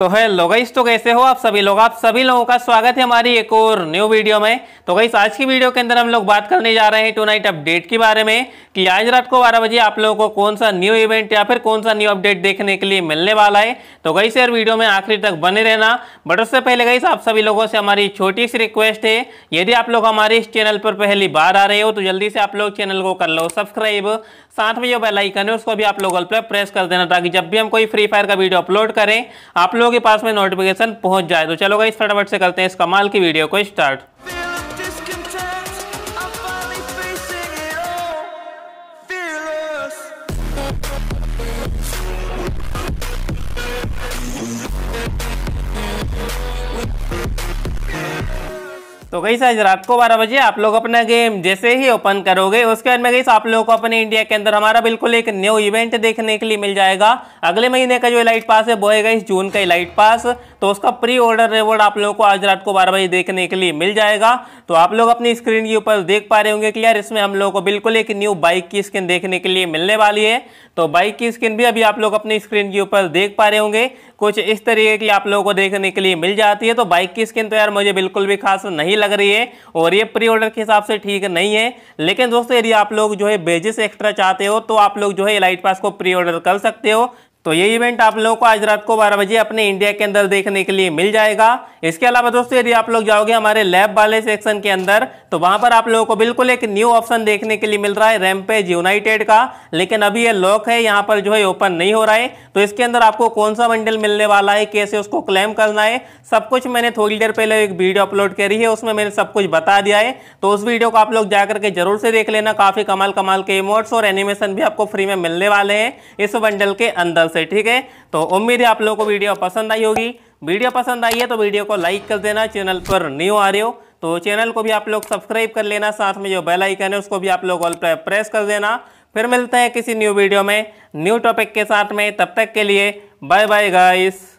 तो है लोगाइस तो कैसे हो आप सभी लोग आप सभी लोगों का स्वागत है हमारी एक और न्यू वीडियो में तो गई आज की वीडियो के अंदर हम लोग बात करने जा रहे हैं टू नाइट अपडेट के बारे में कि आज रात को बारह बजे आप लोगों को कौन सा न्यू इवेंट या फिर कौन सा न्यू अपडेट देखने के लिए मिलने वाला है तो गई से वीडियो में आखिरी तक बने रहना बट उससे पहले गई आप सभी लोगों से हमारी छोटी सी रिक्वेस्ट है यदि आप लोग हमारे इस चैनल पर पहली बार आ रहे हो तो जल्दी से आप लोग चैनल को कर लो सब्सक्राइब साथ में जो बेलाइकन है उसको भी आप लोग प्रेस कर देना ताकि जब भी हम कोई फ्री फायर का वीडियो अपलोड करें आप लोग लोगों के पास में नोटिफिकेशन पहुंच जाए तो चलो इस फटाफट से करते हैं इस कमाल की वीडियो को स्टार्ट तो गई आज रात को बारह बजे आप लोग अपना गेम जैसे ही ओपन करोगे उसके बाद में गई आप लोगों को अपने इंडिया के अंदर हमारा बिल्कुल एक न्यू इवेंट देखने के लिए मिल जाएगा अगले महीने का जो लाइट पास है वो है गई जून का लाइट पास तो उसका प्री ऑर्डर रिवॉर्ड आप लोगों को आज रात को बारह बजे देखने के लिए मिल जाएगा तो आप लोग अपनी स्क्रीन के ऊपर देख पा रहे होंगे क्लियर इसमें हम लोगों को बिल्कुल एक न्यू बाइक की स्किन देखने के लिए मिलने वाली है तो बाइक की स्किन भी अभी आप लोग अपनी स्क्रीन के ऊपर देख पा रहे होंगे कुछ इस तरीके की आप लोगों को देखने के लिए मिल जाती है तो बाइक की स्किन तो यार मुझे बिल्कुल भी खास नहीं सही लग रही है और ये प्री ऑर्डर के हिसाब से ठीक नहीं है लेकिन दोस्तों यदि आप लोग जो है बेजिस एक्स्ट्रा चाहते हो तो आप लोग जो है एलाइट पास को प्री ऑर्डर कर सकते हो तो ये इवेंट आप लोगों को आज रात को बारह बजे अपने इंडिया के अंदर देखने के लिए मिल जाएगा इसके अलावा दोस्तों यदि आप लोग जाओगे हमारे लैब वाले सेक्शन के अंदर तो वहां पर आप लोगों को बिल्कुल एक न्यू ऑप्शन देखने के लिए मिल रहा है रैमपेज यूनाइटेड का लेकिन अभी ये लॉक है यहाँ पर जो है ओपन नहीं हो रहा है तो इसके अंदर आपको कौन सा मंडल मिलने वाला है कैसे उसको क्लेम करना है सब कुछ मैंने थोड़ी देर पहले एक वीडियो अपलोड करी है उसमें मैंने सब कुछ बता दिया है तो उस वीडियो को आप लोग जाकर के जरूर से देख लेना काफी कमाल कमाल के इमोट्स और एनिमेशन भी आपको फ्री में मिलने वाले हैं इस मंडल के अंदर से ठीक है तो उम्मीद है आप लोगों को वीडियो पसंद आई होगी वीडियो पसंद आई है तो वीडियो को लाइक कर देना चैनल पर न्यू आ रहे हो तो चैनल को भी आप लोग सब्सक्राइब कर लेना साथ में जो बेल आइकन है उसको भी आप लोग ऑल प्रेस कर देना फिर मिलते हैं किसी न्यू वीडियो में न्यू टॉपिक के साथ में तब तक के लिए बाय बाय गाइस